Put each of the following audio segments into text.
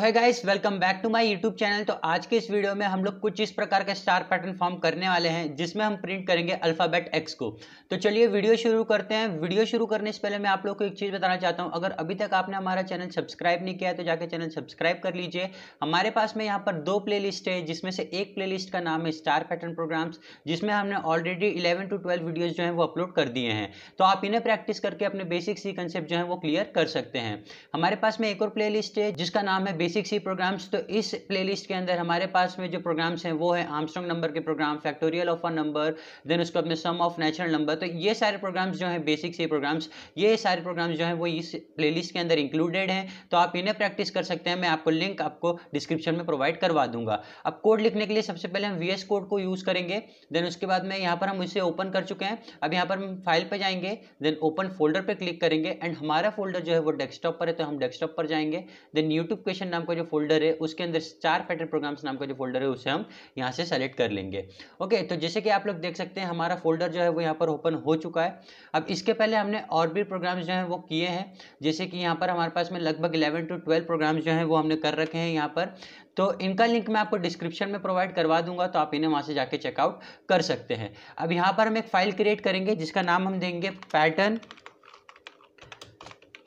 है guys welcome back to my YouTube channel तो आज के इस वीडियो में हम लोग कुछ इस प्रकार का स्टार पैटर्न फॉर्म करने वाले हैं जिसमें हम प्रिंट करेंगे अल्फ़ाबेट एक्स को तो चलिए वीडियो शुरू करते हैं वीडियो शुरू करने से पहले मैं आप लोग को एक चीज़ बताना चाहता हूँ अगर अभी तक आपने हमारा चैनल सब्सक्राइब नहीं किया तो जाकर चैनल सब्सक्राइब कर लीजिए हमारे पास में यहाँ पर दो प्ले है जिसमें से एक प्ले का नाम है स्टार पैटर्न प्रोग्राम्स जिसमें हमने already eleven to twelve videos जो है वो अपलोड कर दिए हैं तो आप इन्हें प्रैक्टिस करके अपने बेसिक सी कंसेप्ट जो है वो क्लियर कर सकते हैं हमारे पास में एक और प्ले है जिसका नाम है बेसिक सी प्रोग्राम्स तो इस प्लेलिस्ट के अंदर हमारे पास में जो प्रोग्राम्स हैं वो है आमस्ट्रॉन्ग नंबर के program factorial of a number then उसके बाद में सम ऑफ नेचुरल नंबर तो ये सारे प्रोग्राम्स जो हैं बेसिक सी प्रोग्राम्स ये सारे प्रोग्राम्स जो हैं वो इस प्ले के अंदर इंक्लूडेड हैं तो आप इन्हें प्रैक्टिस कर सकते हैं मैं आपको लिंक आपको डिस्क्रिप्शन में प्रोवाइड करवा दूंगा अब कोड लिखने के लिए सबसे पहले हम वी कोड को यूज़ करेंगे देन उसके बाद में यहाँ पर हम इसे ओपन कर चुके हैं अब यहाँ पर हम फाइल पर जाएंगे देन ओपन फोल्डर पर क्लिक करेंगे एंड हमारा फोल्डर जो है वो डेस्कटॉप पर है तो हम डेस्कटॉप पर जाएंगे देन यूट्यूब क्वेश्चन नाम का जो फोल्डर है उसके अंदर चार पैटर्न प्रोग्राम्स नाम का जो फोल्डर है उसे हम यहाँ से सेलेक्ट कर लेंगे ओके तो जैसे कि आप लोग देख सकते हैं हमारा फोल्डर जो है वो यहाँ पर ओपन हो चुका है अब इसके पहले हमने और भी प्रोग्राम्स जो हैं वो किए हैं जैसे कि यहाँ पर हमारे पास में लगभग इलेवन टू ट्वेल्व प्रोग्राम्स जो हैं वो हमने कर रखे हैं यहाँ पर तो इनका लिंक मैं आपको डिस्क्रिप्शन में प्रोवाइड करवा दूंगा तो आप इन्हें वहाँ से जाके चेकआउट कर सकते हैं अब यहाँ पर हम एक फाइल क्रिएट करेंगे जिसका नाम हम देंगे पैटर्न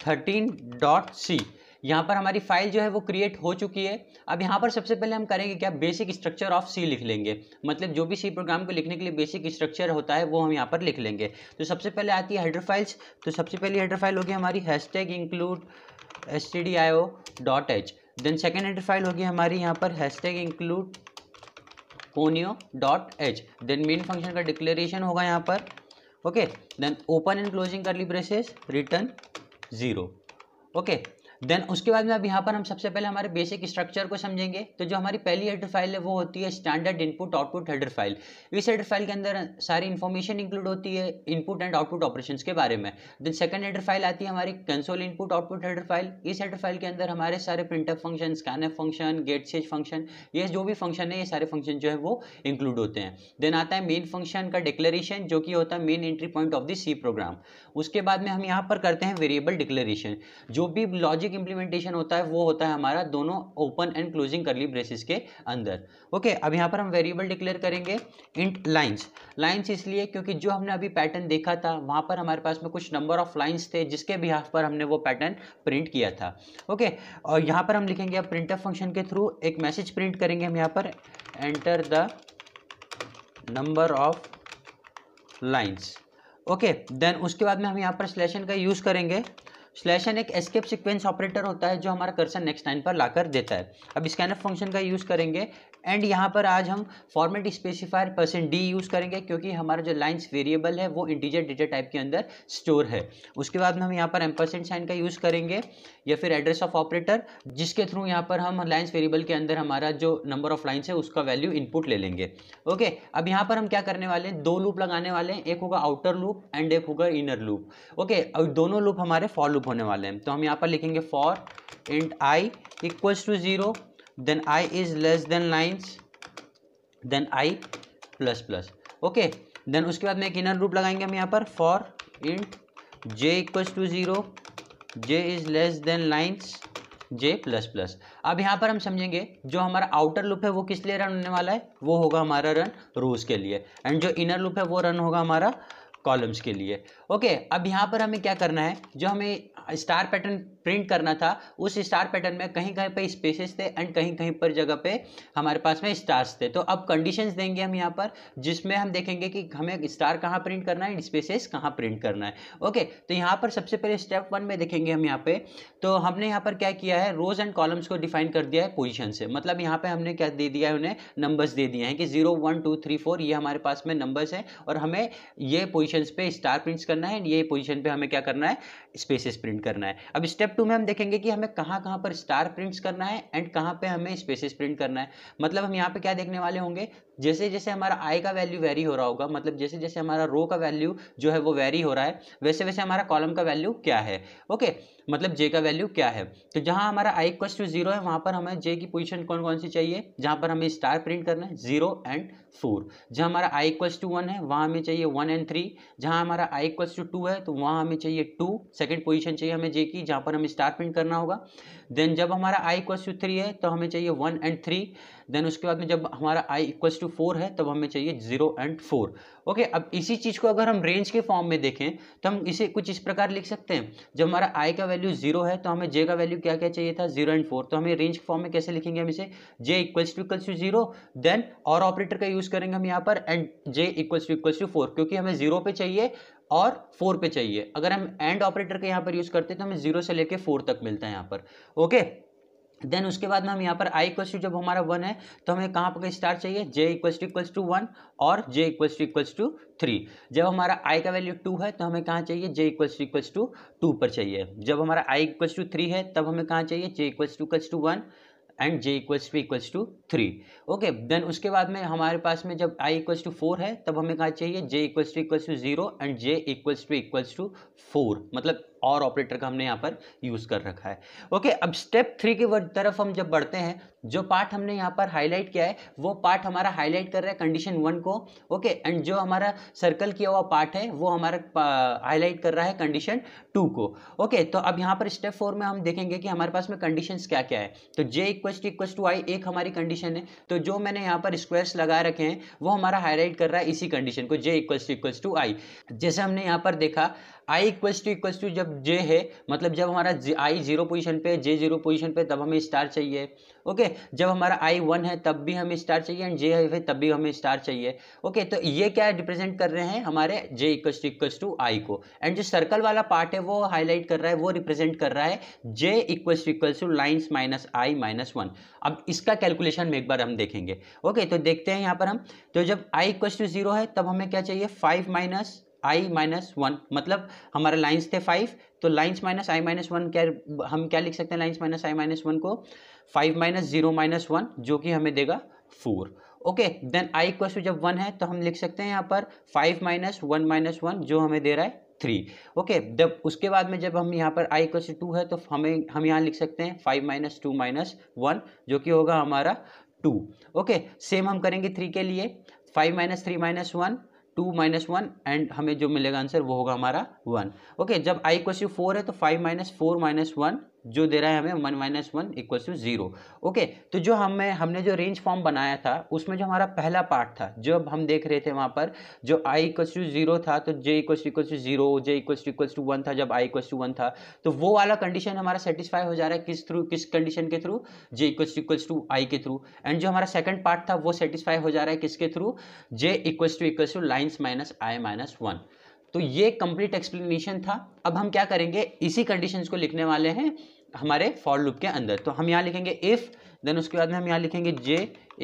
13.c डॉट सी यहाँ पर हमारी फाइल जो है वो क्रिएट हो चुकी है अब यहाँ पर सबसे पहले हम करेंगे क्या बेसिक स्ट्रक्चर ऑफ सी लिख लेंगे मतलब जो भी सी प्रोग्राम को लिखने के लिए बेसिक स्ट्रक्चर होता है वो हम यहाँ पर लिख लेंगे तो सबसे पहले आती है हेडर फाइल्स तो सबसे पहली हेडर फाइल होगी हमारी hash tag include S T D I O dot H then second header file होगी हमारी यहाँ पर hash tag include conio dot H then main function का डिक्लेरेशन होगा यहाँ पर okay then open and closing curly braces return zero okay then उसके बाद में अब यहाँ पर हम सबसे पहले हमारे बेसिक स्ट्रक्चर को समझेंगे तो जो हमारी पहली हेडर फाइल है वो होती है standard input output header file इस हेडर फाइल के अंदर सारी इन्फॉर्मेशन इंक्लूड होती है इनपुट एंड आउटपुट ऑपरेशन के बारे में देन सेकंड हेडर फाइल आती है हमारी console input output header file इस हेडर फाइल के अंदर हमारे सारे printf function scanf function gets function ये जो भी फंक्शन है ये सारे फंक्शन जो है वो इंक्लूड होते हैं देन आता है मेन फंक्शन का डिक्लेरेशन जो कि होता है main entry point of the C program उसके बाद में हम यहाँ पर करते हैं वेरिएबल डिक्लेरेशन जो भी लॉजिक लॉजिक इंप्लीमेंटेशन होता है वो होता है हमारा दोनों open and closing curly braces के अंदर ओके okay, अब यहाँ पर हम वेरिएबल डिक्लेयर करेंगे इंट लाइन्स लाइन्स इसलिए क्योंकि जो हमने अभी पैटर्न देखा था वहाँ पर हमारे पास में कुछ नंबर ऑफ लाइन्स थे जिसके बिहाफ पर हमने वो पैटर्न प्रिंट किया था ओके okay, और यहाँ पर हम लिखेंगे अब प्रिंटर फंक्शन के थ्रू एक मैसेज प्रिंट करेंगे हम यहाँ पर enter the number of lines okay then उसके बाद में हम यहाँ पर स्लेशन का यूज़ करेंगे स्लेशन एक एस्केप सिक्वेंस ऑपरेटर होता है जो हमारा कर्सर नेक्स्ट लाइन पर लाकर देता है अब स्कैनर फंक्शन का यूज़ करेंगे एंड यहाँ पर आज हम format specifier percent D use करेंगे क्योंकि हमारा जो लाइन्स वेरिएबल है वो इंटीजर डेटा टाइप के अंदर स्टोर है उसके बाद में हम यहाँ पर एम परसेंट साइन का यूज़ करेंगे या फिर एड्रेस ऑफ ऑपरेटर जिसके थ्रू यहाँ पर हम लाइन्स वेरिएबल के अंदर हमारा जो नंबर ऑफ लाइन्स है उसका वैल्यू इनपुट ले लेंगे ओके अब यहाँ पर हम क्या करने वाले हैं दो लूप लगाने वाले हैं एक होगा आउटर लूप एंड एक होगा इनर लूप ओके और दोनों लूप हमारे फॉर लूप होने वाले हैं तो हम यहाँ पर लिखेंगे for and I equals to zero then i is less than lines then i plus plus okay then उसके बाद में एक इनर रूप लगाएंगे हम यहाँ पर for int J equals to zero J is less than lines J plus plus अब यहाँ पर हम समझेंगे जो हमारा आउटर लूप है वो किस लिए रन होने वाला है वो होगा हमारा रन रोज के लिए एंड जो इनर लूप है वो रन होगा हमारा कॉलम्स के लिए ओके okay, अब यहाँ पर हमें क्या करना है जो हमें स्टार पैटर्न प्रिंट करना था उस स्टार पैटर्न में कहीं कहीं पर स्पेसेस थे एंड कहीं कहीं पर जगह पे हमारे पास में स्टार्स थे तो अब कंडीशंस देंगे हम यहाँ पर जिसमें हम देखेंगे कि हमें स्टार कहाँ प्रिंट करना है एंड स्पेसेस कहाँ प्रिंट करना है ओके तो यहाँ पर सबसे पहले स्टेप वन में देखेंगे हम यहाँ पर तो हमने यहाँ पर क्या किया है रोज एंड कॉलम्स को डिफाइन कर दिया है पोजिशन से मतलब यहाँ पर हमने क्या दे दिया है उन्हें नंबर्स दे दिए हैं कि zero one two three four ये हमारे पास में नंबर्स हैं और हमें ये पोजिशन पर स्टार प्रिंट्स करना है एंड ये पोजिशन पर हमें क्या करना है स्पेसेस प्रिंट करना है अब स्टेप टू में हम देखेंगे कि हमें कहाँ कहाँ पर स्टार प्रिंट्स करना है एंड कहाँ पे हमें स्पेसिस प्रिंट करना है मतलब हम यहाँ पे क्या देखने वाले होंगे जैसे जैसे हमारा आई का वैल्यू वेरी हो रहा होगा मतलब जैसे जैसे हमारा रो का वैल्यू जो है वो वेरी हो रहा है वैसे वैसे हमारा कॉलम का वैल्यू क्या है ओके okay. मतलब जे का वैल्यू क्या है तो जहाँ हमारा आई क्वेश्चन जीरो है वहाँ पर हमें जे की पोजीशन कौन कौन सी चाहिए जहाँ पर हमें स्टार प्रिंट करना है जीरो एंड फोर जहाँ हमारा आई क्वेश्चन टू वन है वहाँ हमें चाहिए वन एंड थ्री जहाँ हमारा आई क्वेश्चन टू टू है तो वहाँ हमें चाहिए टू सेकेंड पोजिशन चाहिए हमें जे की जहाँ पर हमें स्टार प्रिंट करना होगा देन जब हमारा आई क्वेश्चन थ्री है तो हमें चाहिए वन एंड थ्री देन उसके बाद में जब हमारा आई इक्वल्स टू फोर है तब हमें चाहिए जीरो एंड फोर ओके अब इसी चीज़ को अगर हम रेंज के फॉर्म में देखें तो हम इसे कुछ इस प्रकार लिख सकते हैं जब हमारा आई का वैल्यू जीरो है तो हमें जे का वैल्यू क्या क्या चाहिए था जीरो एंड फोर तो हमें रेंज के फॉर्म में कैसे लिखेंगे हम इसे J equals to equals to zero then or operator का यूज़ करेंगे हम यहाँ पर and J equals to equals to four क्योंकि हमें जीरो पे चाहिए और फोर पे चाहिए अगर हम एंड ऑपरेटर का यहाँ पर यूज़ करते हैं तो हमें जीरो से लेके फोर तक मिलता है यहाँ पर ओके okay? देन उसके बाद में हम यहाँ पर आई इक्वल टू जब हमारा वन है तो हमें कहाँ पर स्टार चाहिए J equal to equal to one और J equal to equal to three जब हमारा आई का वैल्यू टू है तो हमें कहाँ चाहिए J equal to equal to two पर चाहिए जब हमारा आई इक्वल टू थ्री है तब हमें कहाँ चाहिए J equal to equal to one and J equals to equals to three okay then उसके बाद में हमारे पास में जब आई इक्वल टू फोर है तब हमें कहाँ चाहिए J equal to equal to zero and J equal to equals to four मतलब और ऑपरेटर का हमने यहाँ पर यूज़ कर रखा है ओके अब स्टेप थ्री की तरफ हम जब बढ़ते हैं जो पार्ट हमने यहाँ पर हाईलाइट किया है वो पार्ट हमारा हाईलाइट कर रहा है कंडीशन वन को ओके एंड जो हमारा सर्कल किया हुआ पार्ट है वो हमारा हाईलाइट कर रहा है कंडीशन टू को ओके तो अब यहाँ पर स्टेप फोर में हम देखेंगे कि हमारे पास में कंडीशन क्या क्या है तो J equals equals to I एक हमारी कंडीशन है तो जो मैंने यहाँ पर स्क्वेयर्स लगा रखे हैं वो हमारा हाईलाइट कर रहा है इसी कंडीशन को J equals to equals to I जैसे हमने यहाँ पर देखा I equals to equals to जब जे है मतलब जब हमारा आई जीरो पोजिशन पे जे जीरो पोजिशन पे तब हमें स्टार चाहिए ओके जब हमारा आई वन है तब भी हमें स्टार चाहिए एंड जे है तब भी हमें स्टार चाहिए ओके तो ये क्या रिप्रेजेंट कर रहे हैं हमारे J equal to equals to I को एंड जो सर्कल वाला पार्ट है वो हाईलाइट कर रहा है वो रिप्रेजेंट कर रहा है J equals to equals to lines minus I minus one अब इसका कैलकुलेशन में एक बार हम देखेंगे ओके तो देखते हैं यहाँ पर हम तो जब आई इक्वस टू जीरो है तब हमें क्या चाहिए five minus I minus one मतलब हमारे लाइन्स थे फाइव तो lines minus I minus one क्या हम क्या लिख सकते हैं lines minus I minus one को five minus zero minus one जो कि हमें देगा four okay then I equal to जब वन है तो हम लिख सकते हैं यहाँ पर five minus one minus one जो हमें दे रहा है थ्री ओके जब उसके बाद में जब हम यहाँ पर आई इक्वल टू है तो हमें हम यहाँ लिख सकते हैं five minus two minus one जो कि होगा हमारा टू ओके सेम हम करेंगे थ्री के लिए five minus three minus one two minus one and हमें जो मिलेगा आंसर वो होगा हमारा वन ओके okay, जब आई क्वेश्चन फोर है तो five minus four minus one जो दे रहा है हमें one minus one equal to zero okay तो जो हमें हमने जो रेंज फॉर्म बनाया था उसमें जो हमारा पहला पार्ट था जब हम देख रहे थे वहाँ पर जो आई इक्वल टू जीरो था तो J equal to equal to zero J equal to equal to one था जब आई इक्वल टू वन था तो वो वाला कंडीशन हमारा सेटिस्फाई हो जा रहा है किस थ्रू किस कंडीशन के through J equal to equal to I के थ्रू एंड जो हमारा सेकंड पार्ट था वो सेटिस्फाई हो जा रहा है किसके through J equal to equal to lines minus I minus one तो ये कंप्लीट एक्सप्लेनेशन था अब हम क्या करेंगे इसी कंडीशंस को लिखने वाले हैं हमारे फॉर लूप के अंदर तो हम यहाँ लिखेंगे इफ़ देन उसके बाद में हम यहाँ लिखेंगे J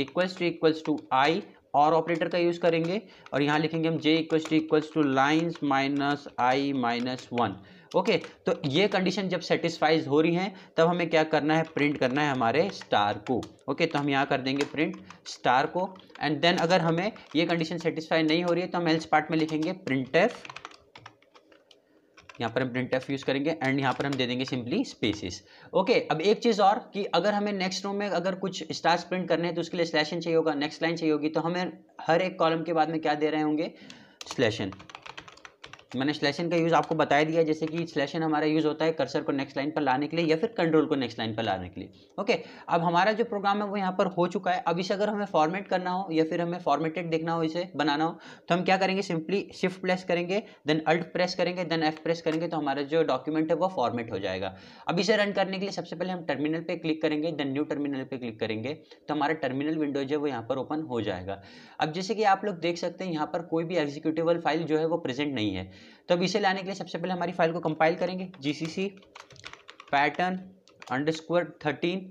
equals to equals to I or operator का यूज़ करेंगे और यहाँ लिखेंगे हम J equals to equals to lines minus I minus one okay तो ये कंडीशन जब सेटिस्फाइज हो रही हैं तब हमें क्या करना है प्रिंट करना है हमारे स्टार को ओके तो हम यहाँ कर देंगे प्रिंट स्टार को एंड देन अगर हमें ये कंडीशन सेटिस्फाई नहीं हो रही है तो हम एल्स पार्ट में लिखेंगे प्रिंट एफ यहाँ पर हम प्रिंट एफ यूज़ करेंगे एंड यहाँ पर हम दे देंगे सिंपली स्पेसिस ओके अब एक चीज़ और कि अगर हमें नेक्स्ट रो में अगर कुछ स्टार्स प्रिंट करने हैं तो उसके लिए स्लैशन चाहिए होगा नेक्स्ट लाइन चाहिए होगी तो हमें हर एक कॉलम के बाद में क्या दे रहे होंगे स्लैशन मैंने स्लेशन का यूज़ आपको बताया दिया जैसे कि स्लेशन हमारा यूज़ होता है कर्सर को नेक्स्ट लाइन पर लाने के लिए या फिर कंट्रोल को नेक्स्ट लाइन पर लाने के लिए ओके अब हमारा जो प्रोग्राम है वो यहाँ पर हो चुका है अब इसे अगर हमें फॉर्मेट करना हो या फिर हमें फॉर्मेटेड देखना हो इसे बनाना हो तो हम क्या करेंगे सिंपली शिफ्ट प्रेस करेंगे देन अल्ट प्रेस करेंगे देन एफ प्रेस करेंगे तो हमारा जो डॉक्यूमेंट है वो फॉर्मेट हो जाएगा अब इसे रन करने के लिए सबसे पहले हम टर्मिनल पर क्लिक करेंगे देन न्यू टर्मिनल पर क्लिक करेंगे तो हमारा टर्मिनल विंडो जो है वो यहाँ पर ओपन हो जाएगा अब जैसे कि आप लोग देख सकते हैं यहाँ पर कोई भी एग्जीक्यूटिवल फाइल जो है वो प्रेजेंट नहीं है तो अब इसे लाने के लिए सबसे पहले हमारी फाइल को कंपाइल करेंगे G C C pattern under thirteen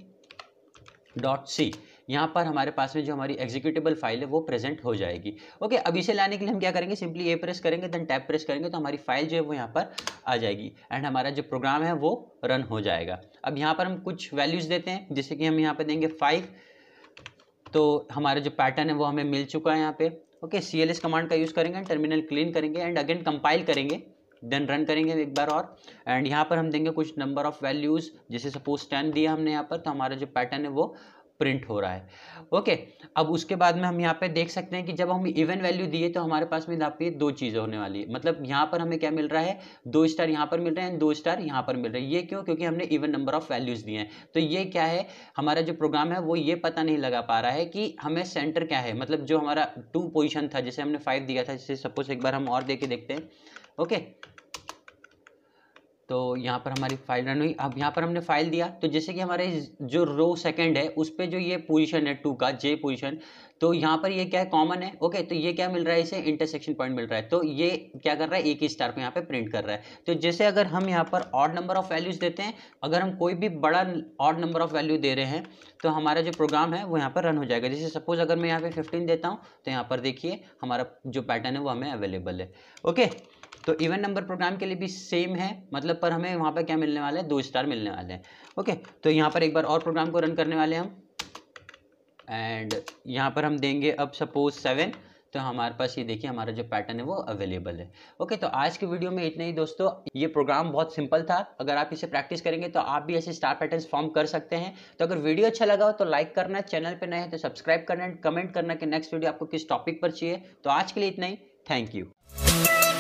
dot C यहाँ पर हमारे पास में जो हमारी एग्जीक्यूटेबल फाइल है वो प्रेजेंट हो जाएगी ओके अब इसे लाने के लिए हम क्या करेंगे सिंपली ए प्रेस करेंगे देन टैप प्रेस करेंगे तो हमारी फाइल जो है वो यहाँ पर आ जाएगी एंड हमारा जो प्रोग्राम है वो रन हो जाएगा अब यहाँ पर हम कुछ वैल्यूज़ देते हैं जैसे कि हम यहाँ पर देंगे फाइव तो हमारा जो पैटर्न है वो हमें मिल चुका है यहाँ पे okay C L S command का यूज़ करेंगे टर्मिनल क्लीन करेंगे एंड अगेन कंपाइल करेंगे देन रन करेंगे एक बार और एंड यहाँ पर हम देंगे कुछ नंबर ऑफ वैल्यूज़ जैसे सपोज टेन दिया हमने यहाँ पर तो हमारा जो पैटर्न है वो प्रिंट हो रहा है ओके अब उसके बाद में हम यहाँ पे देख सकते हैं कि जब हम इवन वैल्यू दिए तो हमारे पास में यहाँ पे दो चीज़ें होने वाली है मतलब यहाँ पर हमें क्या मिल रहा है दो स्टार यहाँ पर मिल रहे हैं दो स्टार यहाँ पर मिल रहे हैं ये क्यों क्योंकि हमने इवन नंबर ऑफ वैल्यूज़ दिए हैं तो ये क्या है हमारा जो प्रोग्राम है वो ये पता नहीं लगा पा रहा है कि हमें सेंटर क्या है मतलब जो हमारा टू पोजिशन था जैसे हमने फाइव दिया था जैसे सपोज एक बार हम और दे के देखते हैं ओके okay. तो यहाँ पर हमारी फाइल रन हुई अब यहाँ पर हमने फाइल दिया तो जैसे कि हमारे जो रो सेकंड है उस पर जो ये पोजीशन है टू का जे पोजीशन तो यहाँ पर ये क्या है कॉमन है ओके तो ये क्या मिल रहा है इसे इंटरसेक्शन पॉइंट मिल रहा है तो ये क्या कर रहा है एक ही स्टार को यहाँ पे प्रिंट कर रहा है तो जैसे अगर हम यहाँ पर ऑड नंबर ऑफ वैल्यूज देते हैं अगर हम कोई भी बड़ा ऑड नंबर ऑफ वैल्यू दे रहे हैं तो हमारा जो प्रोग्राम है वो यहाँ पर रन हो जाएगा जैसे सपोज अगर मैं यहाँ पर फिफ्टीन देता हूँ तो यहाँ पर देखिए हमारा जो पैटर्न है वो हमें अवेलेबल है ओके तो इवन नंबर प्रोग्राम के लिए भी सेम है मतलब पर हमें वहाँ पर क्या मिलने वाला है दो स्टार मिलने वाले हैं ओके तो यहाँ पर एक बार और प्रोग्राम को रन करने वाले हम एंड यहाँ पर हम देंगे अब सपोज सेवन तो हमारे पास ये देखिए हमारा जो पैटर्न है वो अवेलेबल है ओके तो आज के वीडियो में इतना ही दोस्तों ये प्रोग्राम बहुत सिंपल था अगर आप इसे प्रैक्टिस करेंगे तो आप भी ऐसे स्टार पैटर्न्स फॉर्म कर सकते हैं तो अगर वीडियो अच्छा लगा हो तो लाइक करना चैनल पर नए हैं तो सब्सक्राइब करना एंड कमेंट करना कि नेक्स्ट वीडियो आपको किस टॉपिक पर चाहिए तो आज के लिए इतना ही थैंक यू